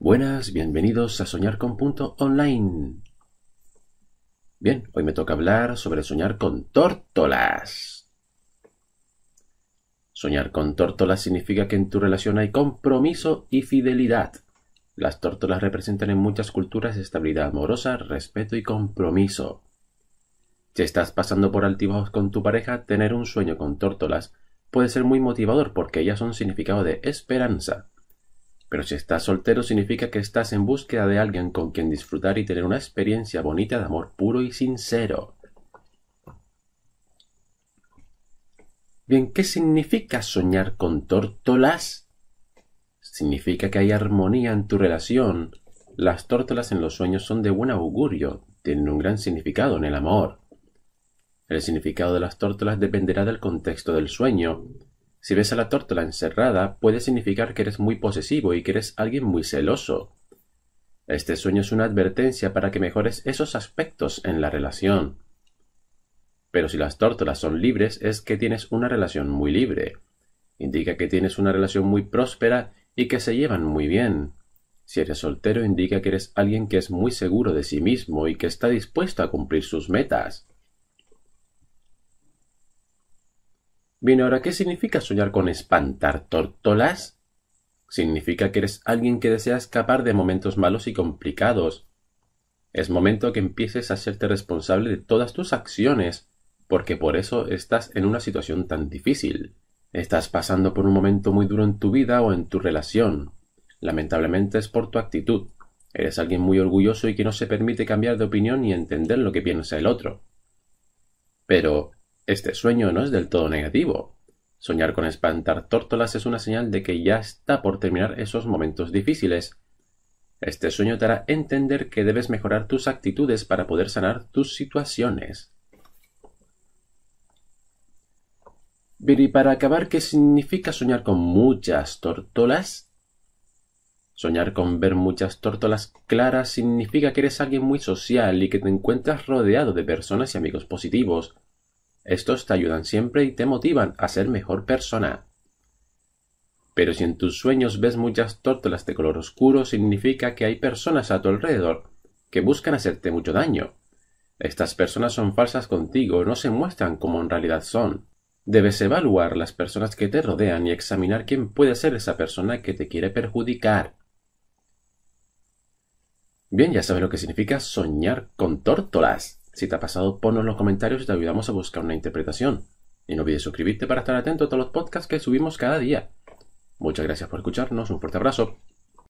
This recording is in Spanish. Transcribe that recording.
Buenas, bienvenidos a Soñar con Punto Online. Bien, hoy me toca hablar sobre soñar con tórtolas. Soñar con tórtolas significa que en tu relación hay compromiso y fidelidad. Las tórtolas representan en muchas culturas estabilidad amorosa, respeto y compromiso. Si estás pasando por altibajos con tu pareja, tener un sueño con tórtolas puede ser muy motivador porque ellas son significado de esperanza, pero si estás soltero significa que estás en búsqueda de alguien con quien disfrutar y tener una experiencia bonita de amor puro y sincero. Bien, ¿qué significa soñar con tórtolas? Significa que hay armonía en tu relación. Las tórtolas en los sueños son de buen augurio, tienen un gran significado en el amor. El significado de las tórtolas dependerá del contexto del sueño, si ves a la tórtola encerrada, puede significar que eres muy posesivo y que eres alguien muy celoso. Este sueño es una advertencia para que mejores esos aspectos en la relación. Pero si las tórtolas son libres es que tienes una relación muy libre. Indica que tienes una relación muy próspera y que se llevan muy bien. Si eres soltero indica que eres alguien que es muy seguro de sí mismo y que está dispuesto a cumplir sus metas. Bien, ahora, ¿qué significa soñar con espantar tortolas? Significa que eres alguien que desea escapar de momentos malos y complicados. Es momento que empieces a hacerte responsable de todas tus acciones, porque por eso estás en una situación tan difícil. Estás pasando por un momento muy duro en tu vida o en tu relación. Lamentablemente es por tu actitud. Eres alguien muy orgulloso y que no se permite cambiar de opinión ni entender lo que piensa el otro. Pero este sueño no es del todo negativo. Soñar con espantar tórtolas es una señal de que ya está por terminar esos momentos difíciles. Este sueño te hará entender que debes mejorar tus actitudes para poder sanar tus situaciones. Pero y para acabar, ¿qué significa soñar con muchas tórtolas? Soñar con ver muchas tórtolas claras significa que eres alguien muy social y que te encuentras rodeado de personas y amigos positivos. Estos te ayudan siempre y te motivan a ser mejor persona. Pero si en tus sueños ves muchas tórtolas de color oscuro, significa que hay personas a tu alrededor que buscan hacerte mucho daño. Estas personas son falsas contigo, no se muestran como en realidad son. Debes evaluar las personas que te rodean y examinar quién puede ser esa persona que te quiere perjudicar. Bien, ya sabes lo que significa soñar con tórtolas. Si te ha pasado, ponlo en los comentarios y te ayudamos a buscar una interpretación. Y no olvides suscribirte para estar atento a todos los podcasts que subimos cada día. Muchas gracias por escucharnos, un fuerte abrazo.